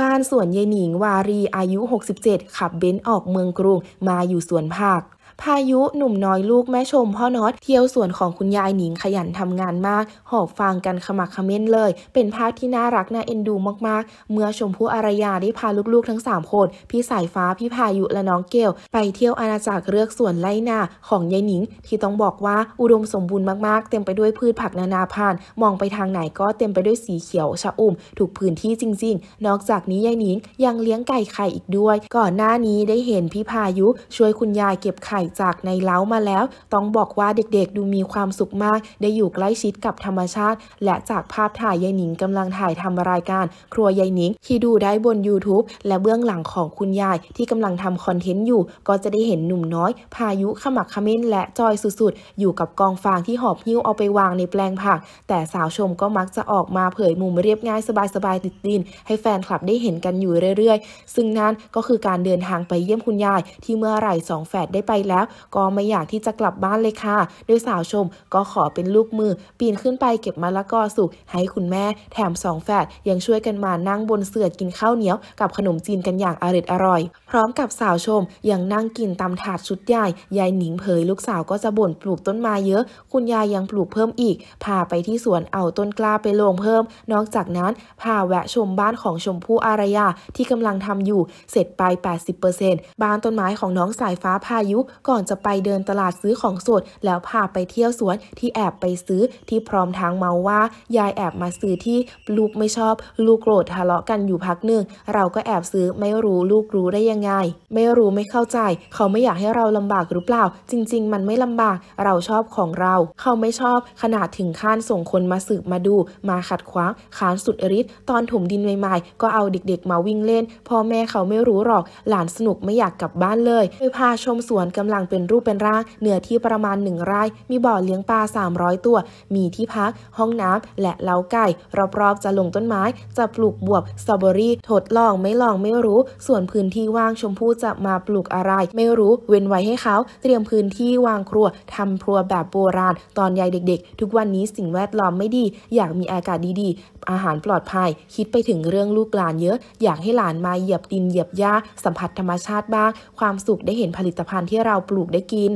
บ้านสวนเยหนิงวารีอายุ 67 ขับเบนซ์ออกเมืองกรุงมาอยู่สวนผักพายุหนุ่มน้อยลูกแม่ชมพ่อน็อตเที่ยวสวนของคุณยายหนิงขยันทำงานมากหอบฟังกันขมักขม้นเลย เป็นภาพที่น่ารักน่าเอ็นดูมากๆ เมื่อชมพู่อารยาได้พาลูกๆทั้ง 3 คน พี่สายฟ้าพี่พายุและน้องเกลไปเที่ยวอาณาจักรเลือกสวนไล่นาของยายหนิง ที่ต้องบอกว่าอุดมสมบูรณ์มากๆเต็มไปด้วยพืชผักนานาพันธุ์มองไปทางไหนก็เต็มไปด้วยสีเขียวชะอุ่มถูกพื้นที่จริง ๆ นอกจากนี้ยายหนิงยังเลี้ยงไก่ไข่อีกด้วย ก่อนหน้านี้ได้เห็นพี่พายุช่วยคุณยายเก็บไข่จากในเล้ามาแล้ว ต้องบอกว่าเด็กๆ ดูมีความสุขมาก ได้อยู่ใกล้ชิดกับธรรมชาติ และจากภาพถ่ายยายหนิงกำลังถ่ายทำรายการ ครัวยายหนิง ที่ดูได้บน YouTube และเบื้องหลังของคุณยายที่กำลังทำคอนเทนต์อยู่ ก็จะได้เห็นหนุ่มน้อย พายุขมักขมิ้นและจอยสุดๆ อยู่กับกองฟางที่หอบหิ้วเอาไปวางในแปลงผัก แต่สาวชมก็มักจะออกมาเผยมุมเรียบง่ายสบายๆ ติดดินให้แฟนคลับได้เห็นกันอยู่เรื่อยๆ ซึ่งนั้นก็คือการเดินทางไปเยี่ยมคุณยายที่เมื่อไหร่สองแฝดได้ไปแล้วแล้วก็ไม่อยากที่จะกลับบ้านเลยค่ะ โดยสาวชมก็ขอเป็นลูกมือ ปีนขึ้นไปเก็บมะละกอสุกให้คุณแม่ แถมสองแฝดยังช่วยกันมานั่งบนเสื่อกินข้าวเหนียวกับขนมจีนกันอย่างอร่อยอร่อย พร้อมกับสาวชมยังนั่งกินตำถาดชุดใหญ่ ยายหนิงเผย ลูกสาวก็จะบ่นปลูกต้นไม้เยอะ คุณยายยังปลูกเพิ่มอีก พาไปที่สวนเอาต้นกล้าไปลงเพิ่ม นอกจากนั้นพาแวะชมบ้านของชมพู่อารยาที่กำลังทำอยู่ เสร็จไป 80%บ้านต้นไม้ของน้องสายฟ้าพายุก่อนจะไปเดินตลาดซื้อของสด แล้วพาไปเที่ยวสวนที่แอบไปซื้อที่พร้อมทางเมาว่า ยายแอบมาซื้อที่ลูกไม่ชอบลูกโกรธทะเลาะกันอยู่พักหนึ่งเราก็แอบซื้อไม่รู้ลูกรู้ได้ยังไง ไม่รู้ไม่เข้าใจ เขาไม่อยากให้เราลำบากหรือเปล่า จริง ๆ มันไม่ลำบากเราชอบของเรา เขาไม่ชอบขนาดถึงขั้นส่งคนมาสืบมาดูมาขัดขวางขานสุดฤทธิ์ตอนถมดินใหม่ๆก็เอาเด็กๆมาวิ่งเล่น พ่อแม่เขาไม่รู้หรอก หลานสนุกไม่อยากกลับบ้านเลยไปพาชมสวนกำลังลังเป็นรูปเป็นร่างเนื้อที่ประมาณ1ไร่ มีบ่อเลี้ยงปลา300 ตัว มีที่พัก ห้องน้ำและเล้าไก่ รอบๆจะลงต้นไม้ จะปลูกบวบสตรอเบอรี่ทดลองไม่ลองไม่รู้ ส่วนพื้นที่ว่างชมพู่จะมาปลูกอะไร ไม่รู้ เว้นไว้ให้เขา เตรียมพื้นที่วางครัวทำครัวแบบโบราณ ตอนยายเด็กๆ ทุกวันนี้สิ่งแวดล้อมไม่ดี อยากมีอากาศดีๆ อาหารปลอดภัย คิดไปถึงเรื่องลูกหลานเยอะ อยากให้หลานมาเหยียบดินเหยียบหญ้า สัมผัสธรรมชาติบ้าง ความสุขได้เห็นผลิตภัณฑ์ที่เราปลูกได้กิน